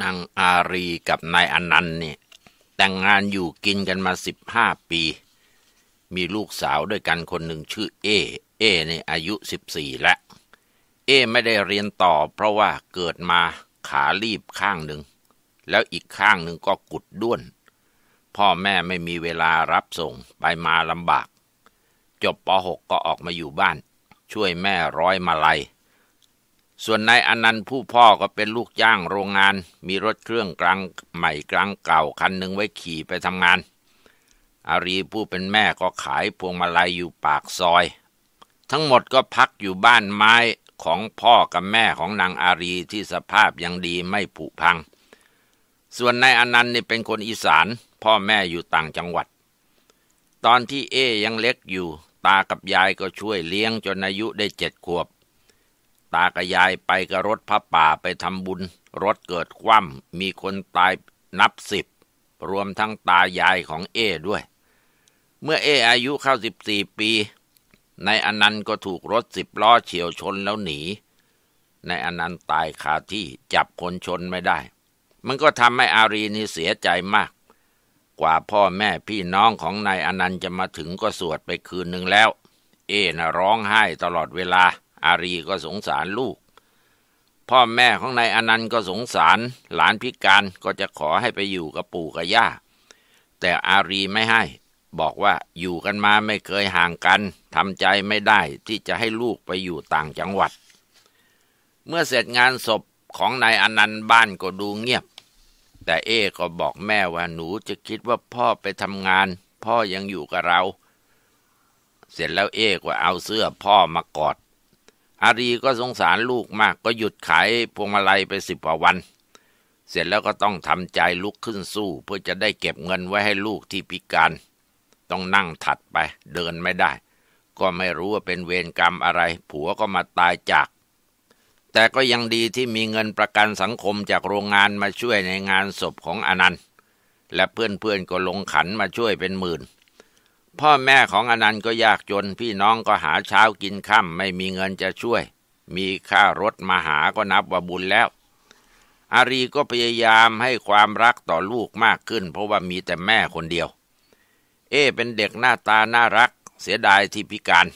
นางอารีกับนายอนันต์เนี่ยแต่งงานอยู่กินกันมาสิบห้าปี มีลูกสาวด้วยกันคนหนึ่งชื่อเอเอในอายุสิบสี่และ เอ ไม่ได้เรียนต่อเพราะว่าเกิดมาขาลีบข้างหนึ่ง แล้วอีกข้างหนึ่งก็กุดด้วน พ่อแม่ไม่มีเวลารับส่งไปมาลำบาก จบป .6 ก็ออกมาอยู่บ้านช่วยแม่ร้อยมาลัยส่วนนายอนันต์ผู้พ่อก็เป็นลูกจ้างโรงงาน มีรถเครื่องกลางใหม่กลางเก่าคันหนึ่งไว้ขี่ไปทำงานอารีผู้เป็นแม่ก็ขายพวงมาลัยอยู่ปากซอย ทั้งหมดก็พักอยู่บ้านไม้ของพ่อกับแม่ของนางอารีที่สภาพยังดีไม่ผุพัง ส่วนนายอนันต์นี่เป็นคนอีสานพ่อแม่อยู่ต่างจังหวัด ตอนที่เอยังเล็กอยู่ ตากับยายก็ช่วยเลี้ยงจนอายุได้เจ็ดขวบตากระยายไปกับรถพระป่าไปทำบุญ รถเกิดคว่ำมีคนตายนับสิบ รวมทั้งตายายของเอด้วย เมื่อเออายุเข้าสิบสี่ปีนายอนันต์ก็ถูกรถสิบล้อเฉียวชนแล้วหนีนายอนันต์ตายคาที่จับคนชนไม่ได้ มันก็ทำให้อารีนี่เสียใจมาก กว่าพ่อแม่พี่น้องของนายอนันต์จะมาถึงก็สวดไปคืนหนึ่งแล้ว เอนะร้องไห้ตลอดเวลาอารีก็สงสารลูก พ่อแม่ของนายอนันต์ก็สงสาร หลานพิการก็จะขอให้ไปอยู่กับปู่กับย่าแต่อารีไม่ให้ บอกว่าอยู่กันมาไม่เคยห่างกันทำใจไม่ได้ที่จะให้ลูกไปอยู่ต่างจังหวัด เมื่อเสร็จงานศพของนายอนันต์บ้านก็ดูเงียบ แต่เอก็บอกแม่ว่าหนูจะคิดว่าพ่อไปทำงาน พ่อยังอยู่กับเรา เสร็จแล้วเอก็เอาเสื้อพ่อมากอดอารีก็สงสารลูกมากก็หยุดขายพวงมาลัยไปสิบกว่าวัน เสร็จแล้วก็ต้องทำใจลุกขึ้นสู้เพื่อจะได้เก็บเงินไว้ให้ลูกที่พิการ ต้องนั่งถัดไป เดินไม่ได้ ก็ไม่รู้ว่าเป็นเวรกรรมอะไร ผัวก็มาตายจาก แต่ก็ยังดีที่มีเงินประกันสังคมจากโรงงานมาช่วยในงานศพของอนันต์ และเพื่อนๆก็ลงขันมาช่วยเป็นหมื่นพ่อแม่ของอนันต์ก็ยากจนพี่น้องก็หาเช้ากินค่ำไม่มีเงินจะช่วย มีค่ารถมาหาก็นับว่าบุญแล้ว อารีก็พยายามให้ความรักต่อลูกมากขึ้น เพราะว่ามีแต่แม่คนเดียว เอเป็นเด็กหน้าตาน่ารัก เสียดายที่พิการ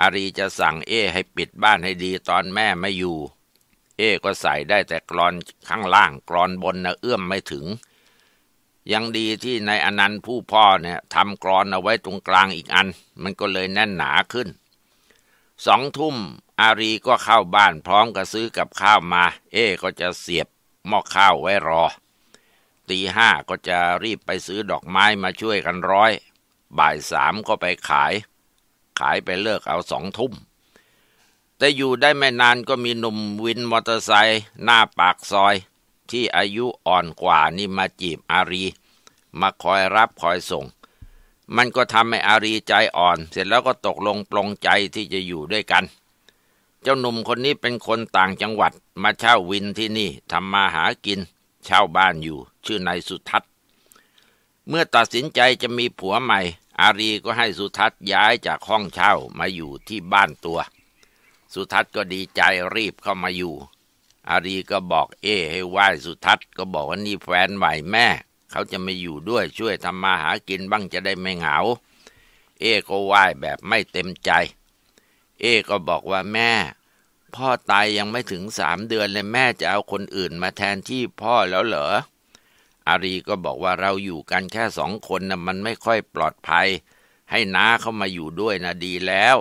อารีจะสั่งเอให้ปิดบ้านให้ดีตอนแม่ไม่อยู่ เอก็ใส่ได้แต่กรอนข้างล่างกรอนบนนะเอื้อมไม่ถึงยังดีที่ในอนันต์ผู้พ่อเนี่ยทำกรอนเอาไว้ตรงกลางอีกอัน มันก็เลยแน่นหนาขึ้น สองทุ่มอารีก็เข้าบ้านพร้อมกับซื้อกับข้าวมา เอ๊ก็จะเสียบหม้อข้าวไว้รอตีห้าก็จะรีบไปซื้อดอกไม้มาช่วยกันร้อย บ่ายสามก็ไปขาย ขายไปเลิกเอาสองทุ่ม แต่อยู่ได้ไม่นานก็มีหนุ่มวินมอเตอร์ไซค์หน้าปากซอยที่อายุอ่อนกว่านี่มาจีบอารีมาคอยรับคอยส่ง มันก็ทำให้อารีใจอ่อนเสร็จแล้วก็ตกลงปลงใจที่จะอยู่ด้วยกัน เจ้าหนุ่มคนนี้เป็นคนต่างจังหวัด มาเช่าวินที่นี่ทำมาหากินเช่าบ้านอยู่ ชื่อนายสุทัศน์ เมื่อตัดสินใจจะมีผัวใหม่ อารีก็ให้สุทัศน์ย้ายจากห้องเช่ามาอยู่ที่บ้านตัว สุทัศน์ก็ดีใจรีบเข้ามาอยู่อารีก็บอกเอให้ไหว้สุทัศน์ก็บอกว่านี่แฟนใหม่แม่ เขาจะไม่อยู่ด้วยช่วยทำมาหากินบ้างจะได้ไม่เหงาเอก็ไหว้แบบไม่เต็มใจเอก็บอกว่าแม่ พ่อตายยังไม่ถึงสามเดือนเลยแม่จะเอาคนอื่นมาแทนที่พ่อแล้วเหรออารีก็บอกว่าเราอยู่กันแค่สองคนนะมันไม่ค่อยปลอดภัย ให้น้าเข้ามาอยู่ด้วยนะดีแล้ว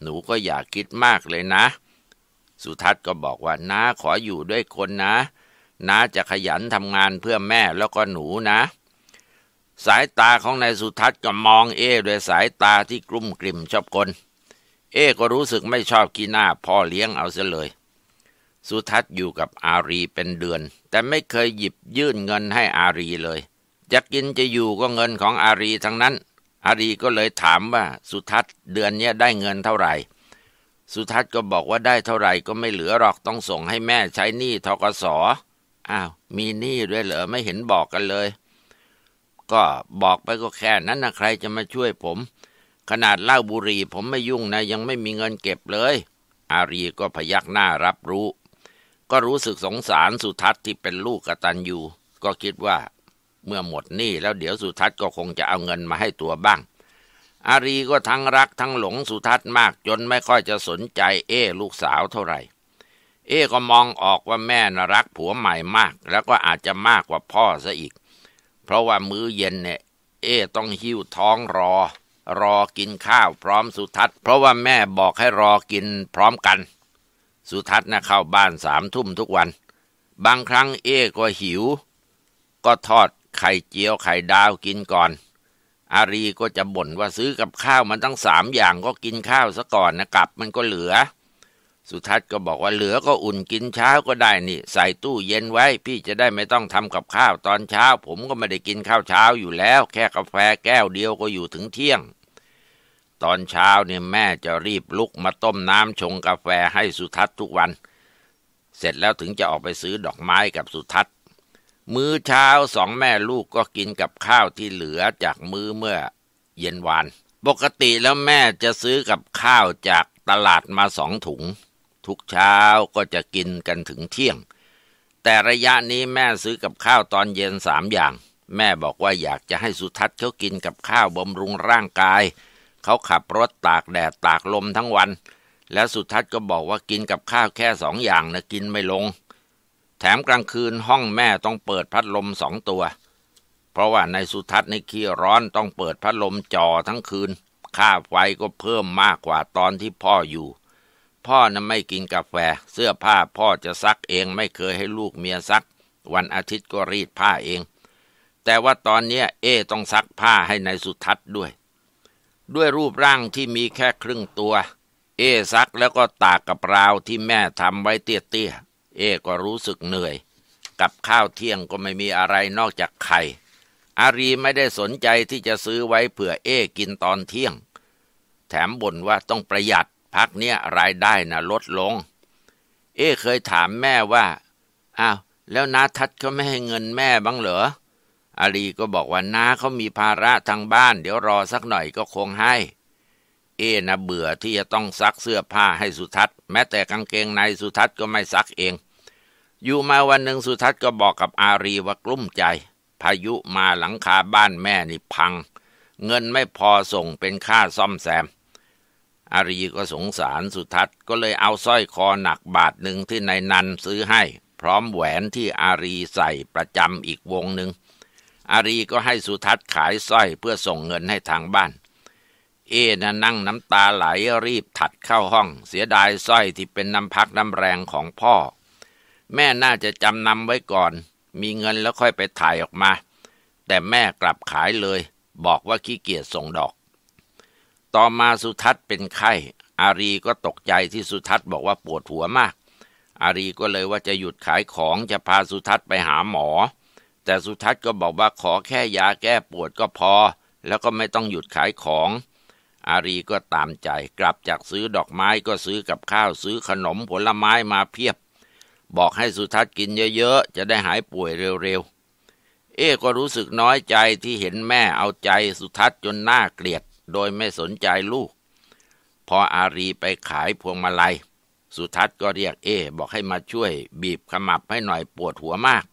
หนูก็อยากคิดมากเลยนะสุทัศน์ก็บอกว่าน้าขออยู่ด้วยคนนะน้าจะขยันทำงานเพื่อแม่แล้วก็หนูนะ สายตาของนายสุทัศน์ก็มองเอ้ด้วยสายตาที่กลุ่มกลิ่มชอบคน เอ้ก็รู้สึกไม่ชอบกีหน้าพ่อเลี้ยงเอาซะเลย สุทัศน์อยู่กับอารีเป็นเดือน แต่ไม่เคยหยิบยื่นเงินให้อารีเลย จะกินจะอยู่ก็เงินของอารีทั้งนั้น อารีก็เลยถามว่า สุทัศน์เดือนนี้ได้เงินเท่าไหร่สุทัศน์ก็บอกว่าได้เท่าไหร่ก็ไม่เหลือหรอกต้องส่งให้แม่ใช้หนี้ทกศอ้าวมีหนี้ด้วยเหรอไม่เห็นบอกกันเลย ก็บอกไปก็แค่นั้นนะใครจะมาช่วยผม ขนาดเล่าบุรีผมไม่ยุ่งนะยังไม่มีเงินเก็บเลย อารีก็พยักหน้ารับรู้ ก็รู้สึกสงสารสุทัศน์ที่เป็นลูกกตัอยูก็คิดว่าเมื่อหมดหนี้แล้วเดี๋ยวสุทัศน์ก็คงจะเอาเงินมาให้ตัวบ้างอารีก็ทั้งรักทั้งหลงสุทัศน์มาก จนไม่ค่อยจะสนใจ เอ้ลูกสาวเท่าไหร่ เอ้ก็มองออกว่าแม่น่ะรักผัวใหม่มาก แล้วก็อาจจะมากกว่าพ่อซะอีก เพราะว่ามื้อเย็นเนี่ยเอ้ต้องหิ้วท้องรอ รอกินข้าว พร้อมสุทัศน์เพราะว่าแม่บอกให้รอกินพร้อมกัน สุทัศน์น่ะเข้าบ้านสามทุ่มทุกวัน บางครั้ง เอ้ก็หิว ก็ทอดไข่เจียวไข่ดาวกินก่อนอารีก็จะบ่นว่าซื้อกับข้าวมันตั้งสามอย่างก็กินข้าวซะก่อนนะกลับ มันก็เหลือ สุทัศน์ก็บอกว่าเหลือก็อุ่นกินเช้าก็ได้นี่ ใส่ตู้เย็นไว้ พี่จะได้ไม่ต้องทำกับข้าวตอนเช้าผมก็ไม่ได้กินข้าวเช้าอยู่แล้วแค่กาแฟแก้วเดียวก็อยู่ถึงเที่ยง ตอนเช้าเนี่ยแม่จะรีบลุกมาต้มน้ำชงกาแฟให้สุทัศน์ทุกวัน เสร็จแล้วถึงจะออกไปซื้อดอกไม้กับสุทัศน์มื้อเช้าสองแม่ลูกก็กินกับข้าวที่เหลือจากมื้อเมื่อเย็นวาน ปกติแล้วแม่จะซื้อกับข้าวจากตลาดมาสองถุง ทุกเช้าก็จะกินกันถึงเที่ยง แต่ระยะนี้แม่ซื้อกับข้าวตอนเย็นสามอย่าง แม่บอกว่าอยากจะให้สุทัศน์เขากินกับข้าวบำรุงร่างกายเขาขับรถตากแดดตากลมทั้งวัน และสุทัศน์ก็บอกว่ากินกับข้าวแค่สองอย่างนะกินไม่ลงแถมกลางคืนห้องแม่ต้องเปิดพัดลมสองตัว เพราะว่าในสุทัศน์ในขี้ร้อนต้องเปิดพัดลมจ่อทั้งคืนค่าไฟก็เพิ่มมากกว่าตอนที่พ่ออยู่ พ่อนะ่ะไม่กินกาแฟเสื้อผ้าพ่อจะซักเองไม่เคยให้ลูกเมียซัก วันอาทิตย์ก็รีดผ้าเอง แต่ว่าตอนนี้เอต้องซักผ้าให้ในสุทัศน์ด้วย ด้วยรูปร่างที่มีแค่ครึ่งตัว เอซักแล้วก็ตากกับราวที่แม่ทำไว้เตี้ยเอก็รู้สึกเหนื่อย กับข้าวเที่ยงก็ไม่มีอะไรนอกจากไข่อารีไม่ได้สนใจที่จะซื้อไว้เผื่อเอกินตอนเที่ยง แถมบ่นว่าต้องประหยัดพักเนี้ยรายได้นะลดลง เอเคยถามแม่ว่าอ้าวแล้วนาทัดเขาไม่ให้เงินแม่บ้างเหรออารีก็บอกว่านาเขามีภาระทางบ้าน เดี๋ยวรอสักหน่อยก็คงให้ เอนะเบื่อที่จะต้องซักเสื้อผ้าให้สุทัศน์แม้แต่กางเกงในสุทัศน์ก็ไม่ซักเองอยู่มาวันหนึ่งสุทัศน์ก็บอกกับอารีว่ากลุ้มใจ พายุมาหลังคาบ้านแม่นี่พัง เงินไม่พอส่งเป็นค่าซ่อมแซมอารีก็สงสารสุทัศน์ก็เลยเอาสร้อยคอหนักบาทหนึ่งที่นายนันซื้อให้ พร้อมแหวนที่อารีใส่ประจำอีกวงหนึ่ง อารีก็ให้สุทัศน์ขายสร้อยเพื่อส่งเงินให้ทางบ้าน เอนะนั่งน้ำตาไหลรีบถัดเข้าห้อง เสียดายสร้อยที่เป็นน้ำพักน้ำแรงของพ่อแม่น่าจะจำนำไว้ก่อน มีเงินแล้วค่อยไปถ่ายออกมา แต่แม่กลับขายเลย บอกว่าขี้เกียจส่งดอก ต่อมาสุทัศน์เป็นไข้ อารีก็ตกใจที่สุทัศน์บอกว่าปวดหัวมาก อารีก็เลยว่าจะหยุดขายของ จะพาสุทัศน์ไปหาหมอ แต่สุทัศน์ก็บอกว่าขอแค่ยาแก้ปวดก็พอ แล้วก็ไม่ต้องหยุดขายของ อารีก็ตามใจ กลับจากซื้อดอกไม้ก็ซื้อกับข้าวซื้อขนมผลไม้มาเพียบบอกให้สุทัศน์กินเยอะๆ จะได้หายป่วยเร็วๆ เอ๊ก็รู้สึกน้อยใจที่เห็นแม่เอาใจสุทัศน์จนหน้าเกลียด โดยไม่สนใจลูก พออารีไปขายพวงมาลัย สุทัศน์ก็เรียกเอ๊บอกให้มาช่วย บีบขมับให้หน่อยปวดหัวมาก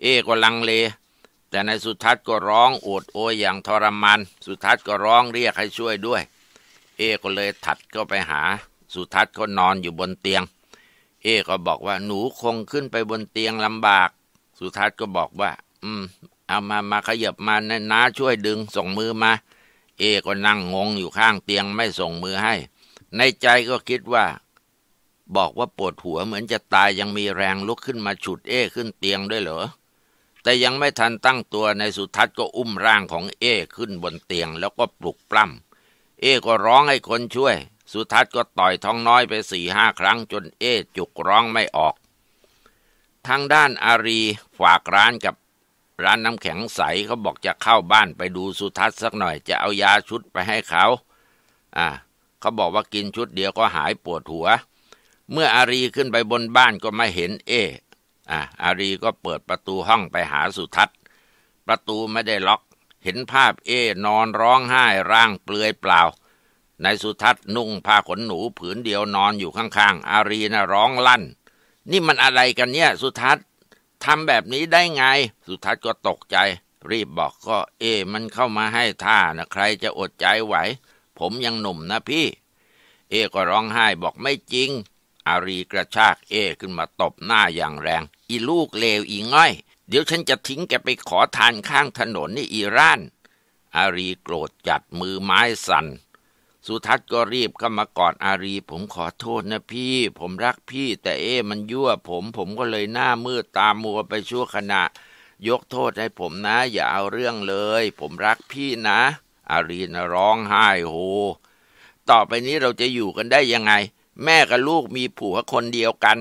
เอ๊ก็ลังเล แต่ในสุทัศน์ก็ร้องโอดโอยอย่างทรมานสุทัศน์ก็ร้องเรียกให้ช่วยด้วย เอ ก็เลยถัดก็ไปหา สุทัศน์ก็นอนอยู่บนเตียงเอก็บอกว่าหนูคงขึ้นไปบนเตียงลำบาก สุทัศน์ก็บอกว่า อืมเอามามาขยับมานะน้าช่วยดึงส่งมือมา เอก็นั่งงงอยู่ข้างเตียงไม่ส่งมือให้ ในใจก็คิดว่า บอกว่าปวดหัวเหมือนจะตายยังมีแรงลุกขึ้นมาฉุดเอขึ้นเตียงด้วยเหรอ แต่ยังไม่ทันตั้งตัวในสุทัศน์ก็อุ้มร่างของเอขึ้นบนเตียงแล้วก็ปลุกปล้ำเอก็ร้องให้คนช่วยสุทัศน์ก็ต่อยท้องน้อยไปสี่ห้าครั้งจนเอ๊จุกร้องไม่ออก ทางด้านอารีฝากร้านกับร้านน้ำแข็งใสเขาบอกจะเข้าบ้านไปดูสุทัศน์สักหน่อยจะเอายาชุดไปให้เขา อ่าเขาบอกว่ากินชุดเดียวก็หายปวดหัว เมื่ออารีขึ้นไปบนบ้านก็ไม่เห็นเอ๊อ่าอารีก็เปิดประตูห้องไปหาสุทัศน์ ประตูไม่ได้ล็อก เห็นภาพเอนอนร้องไห้ร่างเปลือยเปล่านายสุทัศน์นุ่งผ้าขนหนูผืนเดียวนอนอยู่ข้าง ๆ อารีนะร้องลั่น นี่มันอะไรกันเนี่ย สุทัศน์ทำแบบนี้ได้ไง สุทัศน์ก็ตกใจ รีบบอกก็เอมันเข้ามาให้ท่านะใครจะอดใจไหว ผมยังหนุ่มนะพี่ เอก็ร้องไห้บอกไม่จริง อารีกระชากเอขึ้นมาตบหน้าอย่างแรง อีลูกเลวอีง่อย เดี๋ยวฉันจะทิ้งแกไปขอทานข้างถนนนี่อีร้าน อารีโกรธจัดมือไม้สั่นสุทัศน์ก็รีบเข้ามากอดอารี ผมขอโทษนะพี่ ผมรักพี่แต่เอ๊มันยั่วผม ผมก็เลยหน้ามืดตามมัวไปชั่วขณะ ยกโทษให้ผมนะ อย่าเอาเรื่องเลย ผมรักพี่นะอารีนะร้องไห้โฮต่อไปนี้เราจะอยู่กันได้ยังไง แม่กับลูกมีผัวคนเดียวกัน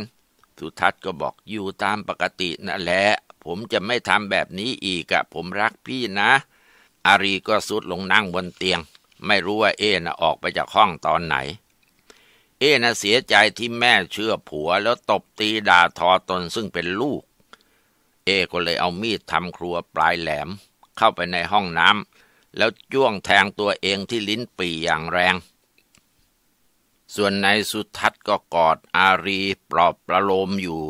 สุทัศน์ก็บอกอยู่ตามปกตินั่นแหละผมจะไม่ทำแบบนี้อีกอะผมรักพี่นะอารีก็สุดลงนั่งบนเตียงไม่รู้ว่าเอนะออกไปจากห้องตอนไหน เอนะเสียใจที่แม่เชื่อผัวแล้วตบตีด่าทอตนซึ่งเป็นลูก เอก็เลยเอามีดทำครัวปลายแหลม เข้าไปในห้องน้ำแล้วจ้วงแทงตัวเองที่ลิ้นปี่อย่างแรง ส่วนนายสุทัศน์ก็กอดอารีปลอบประโลมอยู่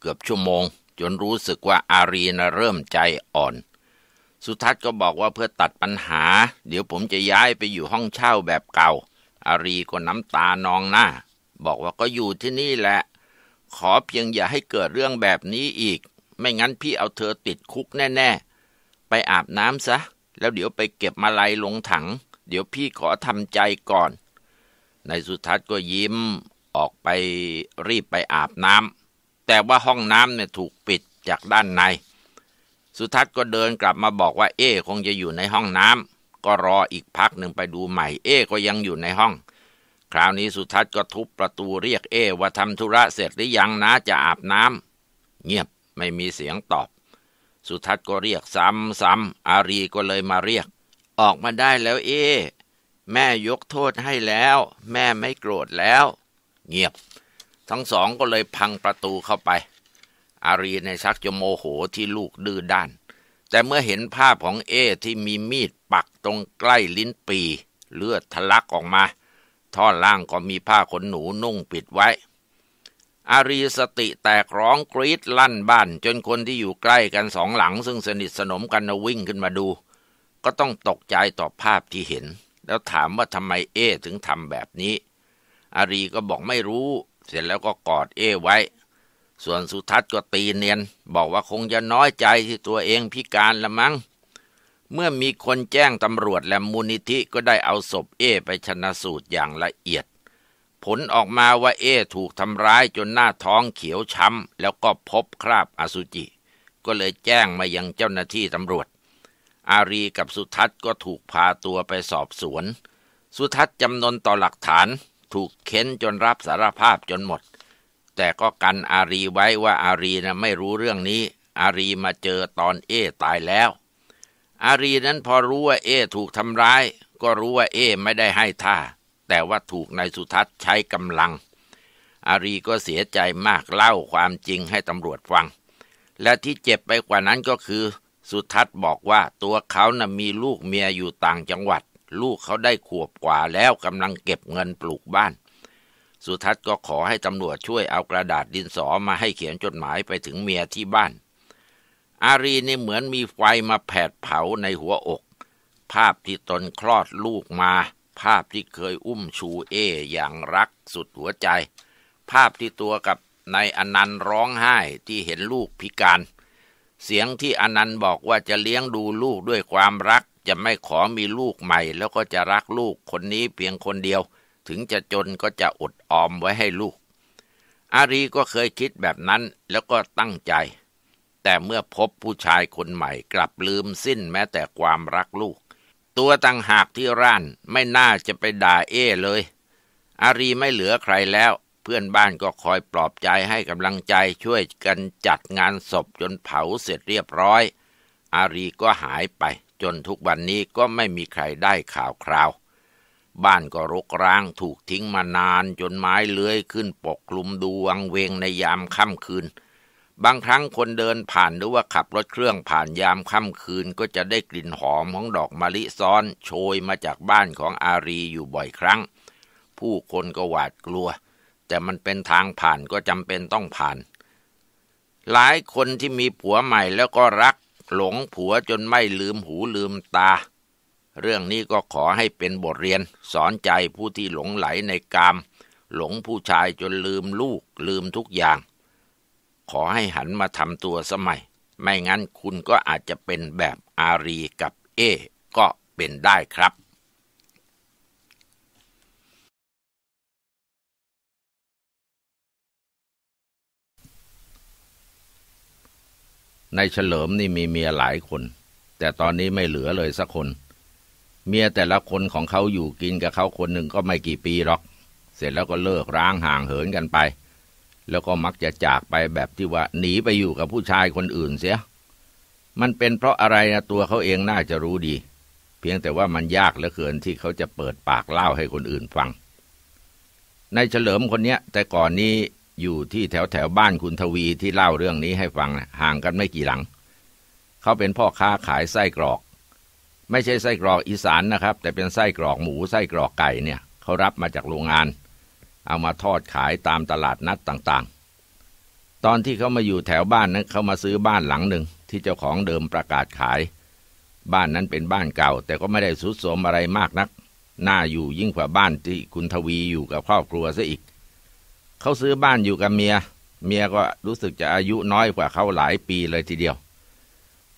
เกือบชั่วโมง จนรู้สึกว่าอารีนะเริ่มใจอ่อนสุทัศน์ก็บอกว่าเพื่อตัดปัญหา เดี๋ยวผมจะย้ายไปอยู่ห้องเช่าแบบเก่าอารีก็น้ำตานองหน้า บอกว่าก็อยู่ที่นี่แหละ ขอเพียงอย่าให้เกิดเรื่องแบบนี้อีก ไม่งั้นพี่เอาเธอติดคุกแน่ ๆ ไปอาบน้ำซะแล้วเดี๋ยวไปเก็บมาลัยลงถัง เดี๋ยวพี่ขอทำใจก่อนนายสุทัศน์ก็ยิ้มออกไปรีบไปอาบน้ำแต่ว่าห้องน้ำเนี่ยถูกปิดจากด้านในสุทัศน์ก็เดินกลับมาบอกว่าเอ้คงจะอยู่ในห้องน้ำก็รออีกพักหนึ่งไปดูใหม่เอ้ก็ยังอยู่ในห้อง คราวนี้สุทัศน์ก็ทุบประตูเรียกเอ้ว่าทำธุระเสร็จหรือยังนะจะอาบน้ำเงียบไม่มีเสียงตอบ สุทัศน์ก็เรียกซ้ำๆอารีก็เลยมาเรียก ออกมาได้แล้วเอ้แม่ยกโทษให้แล้ว แม่ไม่โกรธแล้ว เงียบ ทั้งสองก็เลยพังประตูเข้าไปอารีในชักจะโมโหที่ลูกดื้อด้าน แต่เมื่อเห็นภาพของเอที่มีมีดปักตรงใกล้ลิ้นปี เลือดทะลักออกมา ท่อนล่างก็มีผ้าขนหนูนุ่งปิดไว้ อารีสติแตกร้องกรีดลั่นบ้านจนคนที่อยู่ใกล้กันสองหลังซึ่งสนิทสนมกันนวิ่งขึ้นมาดู ก็ต้องตกใจต่อภาพที่เห็น แล้วถามว่าทำไมเอถึงทำแบบนี้ อารีก็บอกไม่รู้ เสร็จแล้วก็กอดเอไว้ส่วนสุทัศน์ก็ตีเนียน บอกว่าคงจะน้อยใจที่ตัวเองพิการละมัง้ง เมื่อมีคนแจ้งตำรวจและมูลนิธิก็ได้เอาศพเอไปชนะสูตรอย่างละเอียด ผลออกมาว่าเอ ถูกทำร้ายจนหน้าท้องเขียวช้ำแล้วก็พบคราบอสุจิ ก็เลยแจ้งมายังเจ้าหน้าที่ตำรวจ อารีกับสุทัศน์ก็ถูกพาตัวไปสอบสวน สุทัศน์จำนนต่อหลักฐาน ถูกเค้นจนรับสารภาพจนหมดแต่ก็กันอารีไว้ว่าอารีนะไม่รู้เรื่องนี้ อารีมาเจอตอนเอตายแล้ว อารีนั้นพอรู้ว่าเอถูกทำร้าย ก็รู้ว่าเอไม่ได้ให้ท่า แต่ว่าถูกนายสุทัศน์ใช้กำลัง อารีก็เสียใจมากเล่าความจริงให้ตำรวจฟัง และที่เจ็บไปกว่านั้นก็คือ สุทัศน์บอกว่าตัวเขานะ่ะมีลูกเมียอยู่ต่างจังหวัด ลูกเขาได้ขวบกว่าแล้วกำลังเก็บเงินปลูกบ้านสุทัศน์ก็ขอให้ตำรวจช่วยเอากระดาษดินสอมาให้เขียนจดหมายไปถึงเมียที่บ้าน อารีนี่เหมือนมีไฟมาแผดเผาในหัวอก ภาพที่ตนคลอดลูกมา ภาพที่เคยอุ้มชูเออย่างรักสุดหัวใจ ภาพที่ตัวกับนายอนันต์ร้องไห้ที่เห็นลูกพิการ เสียงที่อนันต์บอกว่าจะเลี้ยงดูลูกด้วยความรัก จะไม่ขอมีลูกใหม่ แล้วก็จะรักลูกคนนี้เพียงคนเดียวถึงจะจนก็จะอดออมไว้ให้ลูก อารีก็เคยคิดแบบนั้นแล้วก็ตั้งใจ แต่เมื่อพบผู้ชายคนใหม่กลับลืมสิ้นแม้แต่ความรักลูก ตัวตังหากที่ร้านไม่น่าจะไปด่าเอ้เลย อารีไม่เหลือใครแล้วเพื่อนบ้านก็คอยปลอบใจให้กำลังใจช่วยกันจัดงานศพจนเผาเสร็จเรียบร้อย อารีก็หายไป จนทุกวันนี้ก็ไม่มีใครได้ข่าวคราวบ้านก็รกร้างถูกทิ้งมานาน จนไม้เลื้อยขึ้นปกคลุมดูวังเวงในยามค่ำคืน บางครั้งคนเดินผ่านหรือว่าขับรถเครื่องผ่านยามค่ำคืนก็จะได้กลิ่นหอมของดอกมะลิซ้อนโชยมาจากบ้านของอารีอยู่บ่อยครั้ง ผู้คนก็หวาดกลัว แต่มันเป็นทางผ่านก็จำเป็นต้องผ่าน หลายคนที่มีผัวใหม่แล้วก็รัก หลงผัวจนไม่ลืมหูลืมตาเรื่องนี้ก็ขอให้เป็นบทเรียนสอนใจผู้ที่หลงไหลในกาม หลงผู้ชายจนลืมลูกลืมทุกอย่าง ขอให้หันมาทำตัวสมัย ไม่งั้นคุณก็อาจจะเป็นแบบอารีกับเอ ก็เป็นได้ครับ ในเฉลิมนี่มีเมียหลายคน แต่ตอนนี้ไม่เหลือเลยสักคนเมียแต่ละคนของเขาอยู่กินกับเขาคนหนึ่งก็ไม่กี่ปีหรอก เสร็จแล้วก็เลิกร้างห่างเหินกันไป แล้วก็มักจะจากไปแบบที่ว่าหนีไปอยู่กับผู้ชายคนอื่นเสีย มันเป็นเพราะอะไรนะตัวเขาเองน่าจะรู้ดี เพียงแต่ว่ามันยากเหลือเกินที่เขาจะเปิดปากเล่าให้คนอื่นฟังนายเฉลิมคนเนี้ยแต่ก่อนนี้อยู่ที่แถวแถวบ้านคุณทวีที่เล่าเรื่องนี้ให้ฟังนะห่างกันไม่กี่หลัง เขาเป็นพ่อค้าขายไส้กรอกไม่ใช่ไส้กรอกอีสานนะครับแต่เป็นไส้กรอกหมูไส้กรอกไก่เนี่ยเขารับมาจากโรงงาน เอามาทอดขายตามตลาดนัดต่างๆ ตอนที่เขามาอยู่แถวบ้านนั้นเขามาซื้อบ้านหลังหนึ่งที่เจ้าของเดิมประกาศขาย บ้านนั้นเป็นบ้านเก่า แต่ก็ไม่ได้สุดโสมอะไรมากนัก น่าอยู่ยิ่งกว่าบ้านที่คุณทวีอยู่กับครอบครัวซะอีกเขาซื้อบ้านอยู่กับเมีย เมียก็รู้สึกจะอายุน้อยกว่าเขาหลายปีเลยทีเดียว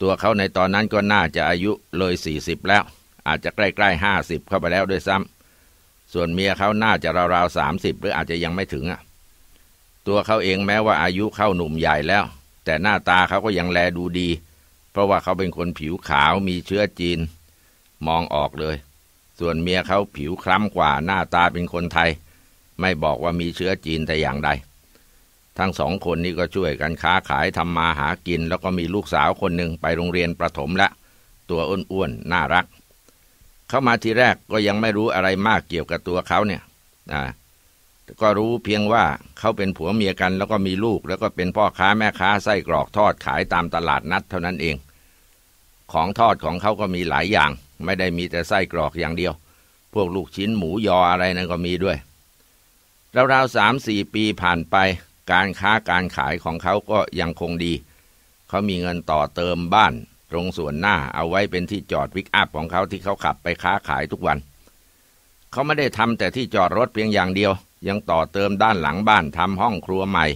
ตัวเขาในตอนนั้นก็น่าจะอายุเลยสี่สิบแล้ว อาจจะใกล้ๆห้าสิบเข้าไปแล้วด้วยซ้ำส่วนเมียเขาน่าจะราวๆสามสิบหรืออาจจะยังไม่ถึงอ่ะตัวเขาเองแม้ว่าอายุเข้าหนุ่มใหญ่แล้ว แต่หน้าตาเขาก็ยังแลดูดี เพราะว่าเขาเป็นคนผิวขาวมีเชื้อจีน มองออกเลย ส่วนเมียเขาผิวคล้ำกว่าหน้าตาเป็นคนไทย ไม่บอกว่ามีเชื้อจีนแต่อย่างใดทั้งสองคนนี้ก็ช่วยกันค้าขายทำมาหากิน แล้วก็มีลูกสาวคนหนึ่งไปโรงเรียนประถมละ ตัวอ้วนๆน่ารัก เข้ามาทีแรกก็ยังไม่รู้อะไรมากเกี่ยวกับตัวเขาเนี่ยนะก็รู้เพียงว่าเขาเป็นผัวเมียกันแล้วก็มีลูก แล้วก็เป็นพ่อค้าแม่ค้าไส้กรอกทอดขายตามตลาดนัดเท่านั้นเอง ของทอดของเขาก็มีหลายอย่าง ไม่ได้มีแต่ไส้กรอกอย่างเดียว พวกลูกชิ้นหมูยออะไรนั่นก็มีด้วยราวๆสามสี่ปีผ่านไปการค้าการขายของเขาก็ยังคงดี เขามีเงินต่อเติมบ้านตรงส่วนหน้าเอาไว้เป็นที่จอดวิกอัพของเขาที่เขาขับไปค้าขายทุกวัน เขาไม่ได้ทำแต่ที่จอดรถเพียงอย่างเดียว ยังต่อเติมด้านหลังบ้านทำห้องครัวใหม่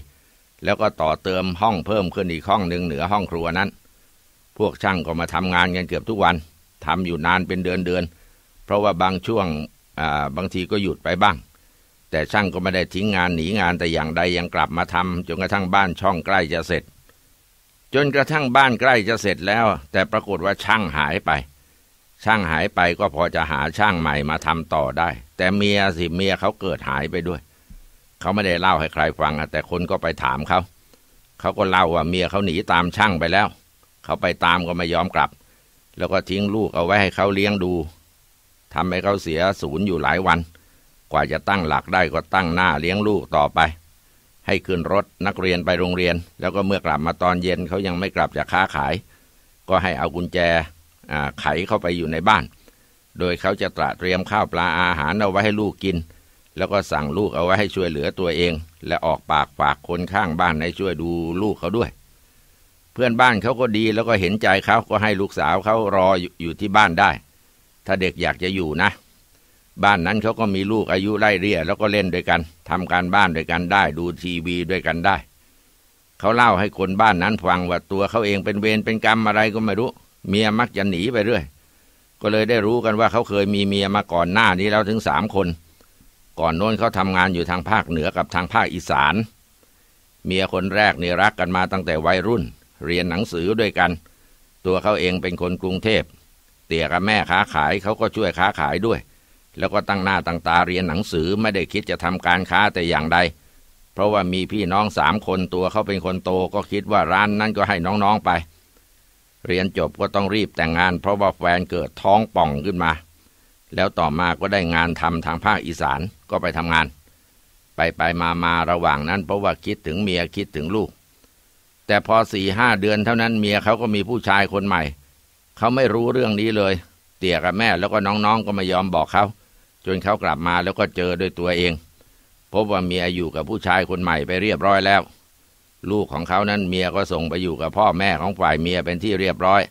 แล้วก็ต่อเติมห้องเพิ่มขึ้นอีกห้องหนึ่งเหนือห้องครัวนั้น พวกช่างก็มาทำงานกันเกือบทุกวันทำอยู่นานเป็นเดือนเดือนเพราะว่าบางช่วงบางทีก็หยุดไปบ้างแต่ช่างก็ไม่ได้ทิ้งงานหนีงานแต่อย่างใดยังกลับมาทำจนกระทั่งบ้านช่องใกล้จะเสร็จ จนกระทั่งบ้านใกล้จะเสร็จแล้ว แต่ปรากฏว่าช่างหายไป ช่างหายไปก็พอจะหาช่างใหม่มาทำต่อได้ แต่เมียสิเมียเขาเกิดหายไปด้วย เขาไม่ได้เล่าให้ใครฟังแต่คนก็ไปถามเขา เขาก็เล่าว่าเมียเขาหนีตามช่างไปแล้วเขาไปตามก็ไม่ยอมกลับ แล้วก็ทิ้งลูกเอาไว้ให้เขาเลี้ยงดูทำให้เขาเสียศูนย์อยู่หลายวันกว่าจะตั้งหลักได้ก็ตั้งหน้าเลี้ยงลูกต่อไป ให้ขึ้นรถนักเรียนไปโรงเรียน แล้วก็เมื่อกลับมาตอนเย็นเขายังไม่กลับจากค้าขาย ก็ให้เอากุญแจไขเข้าไปอยู่ในบ้าน โดยเขาจะตระเตรียมข้าวปลาอาหารเอาไว้ให้ลูกกิน แล้วก็สั่งลูกเอาไว้ให้ช่วยเหลือตัวเอง และออกปากฝากคนข้างบ้านให้ช่วยดูลูกเขาด้วย เพื่อนบ้านเขาก็ดีแล้วก็เห็นใจเขาก็ให้ลูกสาวเขารออยู่ที่บ้านได้ ถ้าเด็กอยากจะอยู่นะบ้านนั้นเขาก็มีลูกอายุไล่เรียแล้วก็เล่นด้วยกัน ทำการบ้านด้วยกันได้ ดูทีวีด้วยกันได้เขาเล่าให้คนบ้านนั้นฟังว่าตัวเขาเองเป็นเวรเป็นกรรมอะไรก็ไม่รู้ เมียมักจะหนีไปเรื่อยก็เลยได้รู้กันว่าเขาเคยมีเมียมาก่อนหน้านี้แล้วถึงสามคน ก่อนโน้นเขาทำงานอยู่ทางภาคเหนือกับทางภาคอีสาน เมียคนแรกนี่รักกันมาตั้งแต่วัยรุ่น เรียนหนังสือด้วยกัน ตัวเขาเองเป็นคนกรุงเทพเตี่ยกับแม่ค้าขายเขาก็ช่วยค้าขายด้วยแล้วก็ตั้งหน้าตั้งตาเรียนหนังสือไม่ได้คิดจะทำการค้าแต่อย่างใด เพราะว่ามีพี่น้องสามคนตัวเขาเป็นคนโตก็คิดว่าร้านนั่นก็ให้น้องๆไป เรียนจบก็ต้องรีบแต่งงานเพราะว่าแฟนเกิดท้องป่องขึ้นมา แล้วต่อมาก็ได้งานทำทางภาคอีสานก็ไปทำงาน ไปไปมามาระหว่างนั้นเพราะว่าคิดถึงเมียคิดถึงลูก แต่พอสี่ห้าเดือนเท่านั้นเมียเขาก็มีผู้ชายคนใหม่เขาไม่รู้เรื่องนี้เลย เตี่ยกับแม่แล้วก็น้องๆก็ไม่ยอมบอกเขาจนเขากลับมาแล้วก็เจอด้วยตัวเอง พบว่าเมียอยู่กับผู้ชายคนใหม่ไปเรียบร้อยแล้ว ลูกของเขานั้นเมียก็ส่งไปอยู่กับพ่อแม่ของฝ่ายเมียเป็นที่เรียบร้อย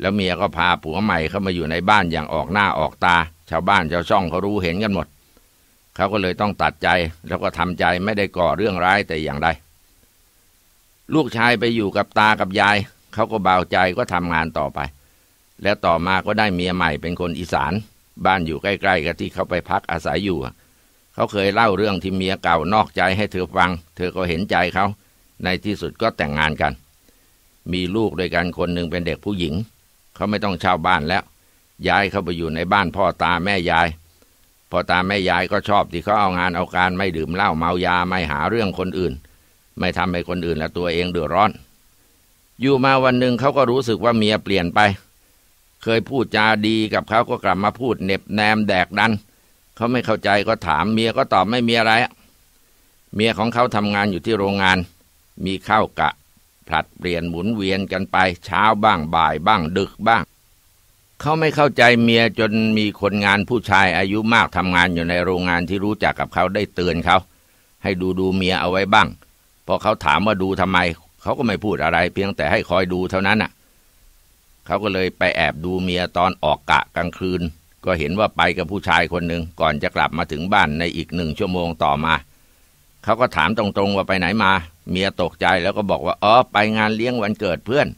แล้วเมียก็พาผัวใหม่เข้ามาอยู่ในบ้านอย่างออกหน้าออกตา ชาวบ้านชาวช่องเขารู้เห็นกันหมด เขาก็เลยต้องตัดใจแล้วก็ทำใจไม่ได้ก่อเรื่องร้ายแต่อย่างใดลูกชายไปอยู่กับตากับยาย เขาก็เบาใจก็ทำงานต่อไป และต่อมาก็ได้เมียใหม่เป็นคนอีสานบ้านอยู่ใกล้ ๆ กับที่เขาไปพักอาศัยอยู่เขาเคยเล่าเรื่องที่เมียเก่านอกใจให้เธอฟัง เธอก็เห็นใจเขา ในที่สุดก็แต่งงานกัน มีลูกด้วยกันคนหนึ่งเป็นเด็กผู้หญิง เขาไม่ต้องเช่าบ้านแล้ว ย้ายเข้าไปอยู่ในบ้านพ่อตาแม่ยาย พ่อตาแม่ยายก็ชอบที่เขาเอางานเอาการไม่ดื่มเหล้าเมายาไม่หาเรื่องคนอื่น ไม่ทำให้คนอื่นและตัวเองเดือดร้อน อยู่มาวันหนึ่งเขาก็รู้สึกว่าเมียเปลี่ยนไปเคยพูดจาดีกับเขาก็กลับมาพูดเน็บแนมแดกดันเขาไม่เข้าใจก็ถามเมียก็ตอบไม่มีอะไร เมียของเขาทำงานอยู่ที่โรงงาน มีข้าวกะผลัดเปลี่ยนหมุนเวียนกันไป เช้าบ้างบ่ายบ้าง ดึกบ้าง เขาไม่เข้าใจเมียจนมีคนงานผู้ชายอายุมากทำงานอยู่ในโรงงานที่รู้จักกับเขาได้เตือนเขาให้ดูดูเมียเอาไว้บ้าง พอเขาถามว่าดูทำไมเขาก็ไม่พูดอะไร เพียงแต่ให้คอยดูเท่านั้นน่ะเขาก็เลยไปแอบดูเมียตอนออกกะกลางคืน ก็เห็นว่าไปกับผู้ชายคนหนึ่งก่อนจะกลับมาถึงบ้านในอีกหนึ่งชั่วโมงต่อมา เขาก็ถามตรงๆว่าไปไหนมา เมียตกใจแล้วก็บอกว่าอ๋อไปงานเลี้ยงวันเกิดเพื่อน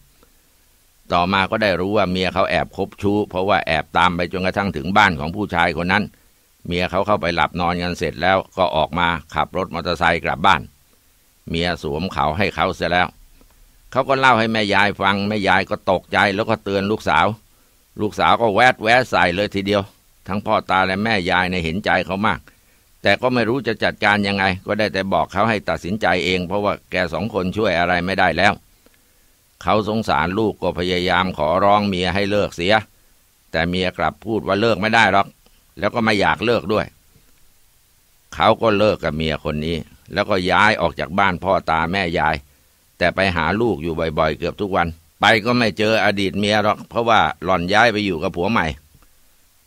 ต่อมาก็ได้รู้ว่าเมียเขาแอบคบชู้เพราะว่าแอบตามไปจนกระทั่งถึงบ้านของผู้ชายคนนั้น เมียเขาเข้าไปหลับนอนกันเสร็จแล้วก็ออกมาขับรถมอเตอร์ไซค์กลับบ้าน เมียสวมเขาให้เขาเสียแล้วเขาก็เล่าให้แม่ยายฟัง แม่ยายก็ตกใจแล้วก็เตือนลูกสาว ลูกสาวก็แวดแวดใส่เลยทีเดียว ทั้งพ่อตาและแม่ยายในเห็นใจเขามาก แต่ก็ไม่รู้จะจัดการยังไง ก็ได้แต่บอกเขาให้ตัดสินใจเอง เพราะว่าแกสองคนช่วยอะไรไม่ได้แล้ว เขาสงสารลูกก็พยายามขอร้องเมียให้เลิกเสีย แต่เมียกลับพูดว่าเลิกไม่ได้หรอกแล้วก็ไม่อยากเลิกด้วย เขาก็เลิกกับเมียคนนี้ แล้วก็ย้ายออกจากบ้านพ่อตาแม่ยายแต่ไปหาลูกอยู่บ่อยๆเกือบทุกวัน ไปก็ไม่เจออดีตเมียหรอกเพราะว่าหล่อนย้ายไปอยู่กับผัวใหม่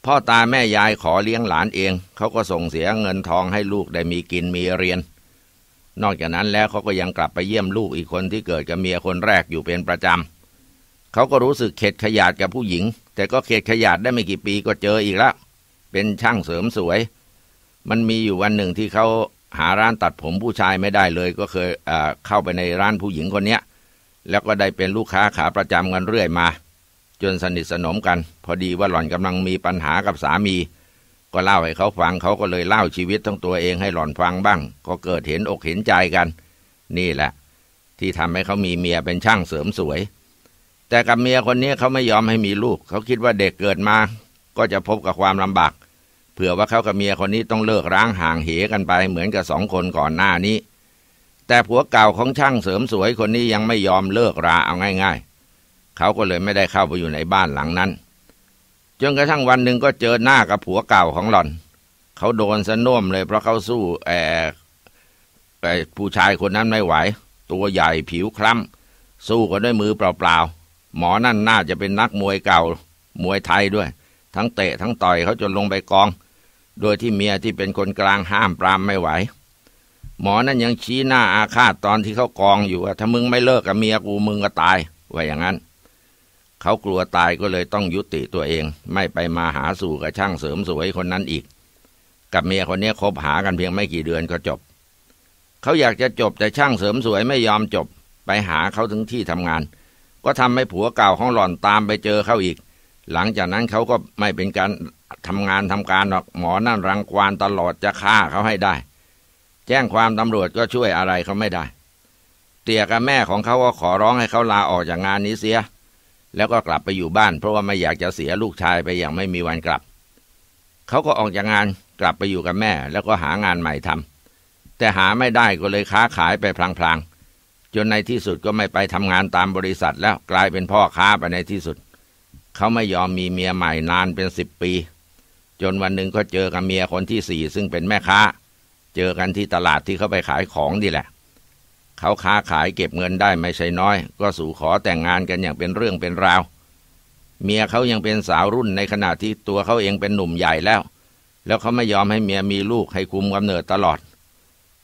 พ่อตาแม่ยายขอเลี้ยงหลานเองเขาก็ส่งเสียเงินทองให้ลูกได้มีกินมีเรียน นอกจากนั้นแล้วเขาก็ยังกลับไปเยี่ยมลูกอีกคนที่เกิดกับเมียคนแรกอยู่เป็นประจำเขาก็รู้สึกเข็ดขยาดกับผู้หญิง แต่ก็เข็ดขยาดได้ไม่กี่ปีก็เจออีกแล้วเป็นช่างเสริมสวย มันมีอยู่วันหนึ่งที่เขาหาร้านตัดผมผู้ชายไม่ได้เลย ก็เคยเข้าไปในร้านผู้หญิงคนเนี้ยแล้วก็ได้เป็นลูกค้าขาประจำกันเรื่อยมา จนสนิทสนมกัน พอดีว่าหล่อนกำลังมีปัญหากับสามี ก็เล่าให้เขาฟังเขาก็เลยเล่าชีวิตทั้งตัวเองให้หล่อนฟังบ้าง ก็เกิดเห็นอกเห็นใจกัน นี่แหละที่ทำให้เขามีเมียเป็นช่างเสริมสวย แต่กับเมียคนนี้เขาไม่ยอมให้มีลูก เขาคิดว่าเด็กเกิดมา ก็จะพบกับความลำบากผื่อว่าเขากับเมียคนนี้ต้องเลิกร้างห่างเหกันไปเหมือนกับสองคนก่อนหน้านี้ แต่ผัวเก่าของช่างเสริมสวยคนนี้ยังไม่ยอมเลิกราเอาง่ายๆ เขาก็เลยไม่ได้เข้าไปอยู่ในบ้านหลังนั้น จนกระทั่งวันหนึ่งก็เจอหน้ากับผัวเก่าของหล่อน เขาโดนสะน่วมเลยเพราะเขาสู้แอบผู้ชายคนนั้นไม่ไหวตัวใหญ่ผิวคล้ำสู้กันด้วยมือเปล่าๆหมอนั่นน่าจะเป็นนักมวยเก่ามวยไทยด้วย ทั้งเตะทั้งต่อยเขาจนลงไปกองโดยที่เมียที่เป็นคนกลางห้ามปรามไม่ไหว หมอนั่นยังชี้หน้าอาฆาตตอนที่เขากองอยู่ว่าถ้ามึงไม่เลิกกับเมียกูมึงก็ตายว่าอย่างนั้น เขากลัวตายก็เลยต้องยุติตัวเอง ไม่ไปมาหาสู่กับช่างเสริมสวยคนนั้นอีก กับเมียคนนี้คบหากันเพียงไม่กี่เดือนก็จบเขาอยากจะจบแต่ช่างเสริมสวยไม่ยอมจบ ไปหาเขาถึงที่ทำงาน ก็ทำให้ผัวเก่าของหล่อนตามไปเจอเขาอีก หลังจากนั้นเขาก็ไม่เป็นการทำงานทำการหรอกหมอนั่นรังควาน ตลอดจะฆ่าเขาให้ได้ แจ้งความตำรวจก็ช่วยอะไรเขาไม่ได้ เตี่ยกับแม่ของเขาก็ขอร้องให้เขาลาออกจากงานนี้เสีย แล้วก็กลับไปอยู่บ้าน เพราะว่าไม่อยากจะเสียลูกชายไปอย่างไม่มีวันกลับ เขาก็ออกจากงานกลับไปอยู่กับแม่ แล้วก็หางานใหม่ทำแต่หาไม่ได้ก็เลยค้าขายไปพลางๆจนในที่สุดก็ไม่ไปทำงานตามบริษัท แล้วกลายเป็นพ่อค้าไปในที่สุด เขาไม่ยอมมีเมียใหม่นานเป็นสิบปีจนวันหนึ่งก็เจอกับเมียคนที่สี่ซึ่งเป็นแม่ค้า เจอกันที่ตลาดที่เขาไปขายของนี่แหละ เขาค้าขายเก็บเงินได้ไม่ใช่น้อยก็สู่ขอแต่งงานกันอย่างเป็นเรื่องเป็นราวเมียเขายังเป็นสาวรุ่นในขณะที่ตัวเขาเองเป็นหนุ่มใหญ่แล้ว แล้วเขาไม่ยอมให้เมียมีลูกให้คุมกำเนิดตลอด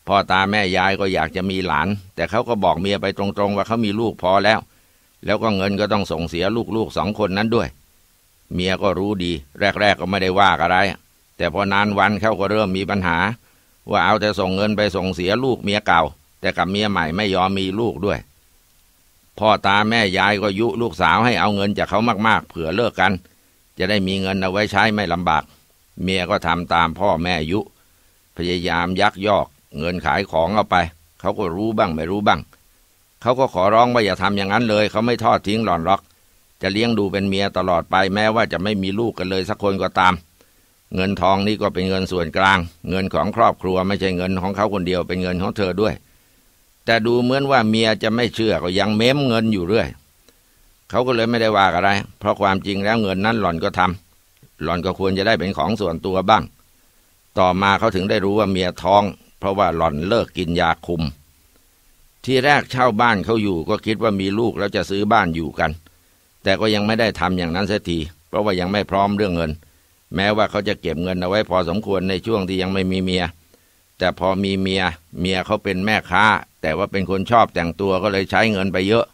พ่อตาแม่ยายก็อยากจะมีหลานแต่เขาก็บอกเมียไปตรงๆ ว่าเขามีลูกพอแล้ว แล้วก็เงินก็ต้องส่งเสียลูกๆสองคนนั้นด้วยเมียก็รู้ดี แรกๆก็ไม่ได้ว่าอะไร แต่พอนานวันเขาก็เริ่มมีปัญหาว่าเอาแต่ส่งเงินไปส่งเสียลูกเมียเก่า แต่กับเมียใหม่ไม่ยอมมีลูกด้วย พ่อตาแม่ยายก็ยุลูกสาวให้เอาเงินจากเขามากๆ เผื่อเลิกกัน จะได้มีเงินเอาไว้ใช้ไม่ลำบาก เมียก็ทำตามพ่อแม่ยุพยายามยักยอกเงินขายของเอาไปเขาก็รู้บ้างไม่รู้บ้างเขาก็ขอร้องว่าอย่าทำอย่างนั้นเลยเขาไม่ทอดทิ้งหลอนล็อกจะเลี้ยงดูเป็นเมียตลอดไปแม้ว่าจะไม่มีลูกกันเลย สักคนก็ตาม เงินทองนี่ก็เป็นเงินส่วนกลาง เงินของครอบครัวไม่ใช่เงินของเขาคนเดียว เป็นเงินของเธอด้วย แต่ดูเหมือนว่าเมียจะไม่เชื่อก็ยังเม้มเงินอยู่เรื่อย เขาก็เลยไม่ได้ว่าอะไร เพราะความจริงแล้วเงินนั้นหล่อนก็ทำ หล่อนก็ควรจะได้เป็นของส่วนตัวบ้าง ต่อมาเขาถึงได้รู้ว่าเมียท้อง เพราะว่าหล่อนเลิกกินยาคุม ที่แรกเช่าบ้านเขาอยู่ก็คิดว่ามีลูกแล้วจะซื้อบ้านอยู่กันแต่ก็ยังไม่ได้ทำอย่างนั้นเสียทีเพราะว่ายังไม่พร้อมเรื่องเงิน แม้ว่าเขาจะเก็บเงินเอาไว้พอสมควรในช่วงที่ยังไม่มีเมีย แต่พอมีเมีย เมียเขาเป็นแม่ค้า แต่ว่าเป็นคนชอบแต่งตัวก็เลยใช้เงินไปเยอะ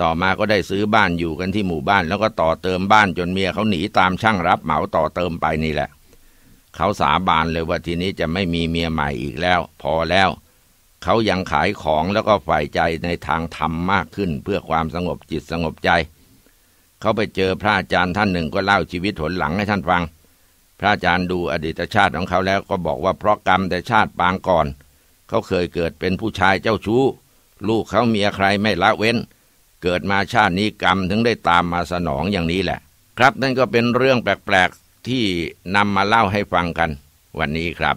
ต่อมาก็ได้ซื้อบ้านอยู่กันที่หมู่บ้านแล้วก็ต่อเติมบ้านจนเมียเขาหนีตามช่างรับเหมาต่อเติมไปนี่แหละเขาสาบานเลยว่าทีนี้จะไม่มีเมียใหม่อีกแล้ว พอแล้วเขายังขายของแล้วก็ฝ่ายใจในทางธรรมมากขึ้น เพื่อความสงบจิตสงบใจเขาไปเจอพระอาจารย์ท่านหนึ่งก็เล่าชีวิตหนหลังให้ท่านฟัง พระอาจารย์ดูอดีตชาติของเขาแล้วก็บอกว่าเพราะกรรมแต่ชาติปางก่อน เขาเคยเกิดเป็นผู้ชายเจ้าชู้ ลูกเขาเมียใครไม่ละเว้น เกิดมาชาตินี้กรรมถึงได้ตามมาสนองอย่างนี้แหละ ครับนั่นก็เป็นเรื่องแปลกๆที่นำมาเล่าให้ฟังกัน วันนี้ครับ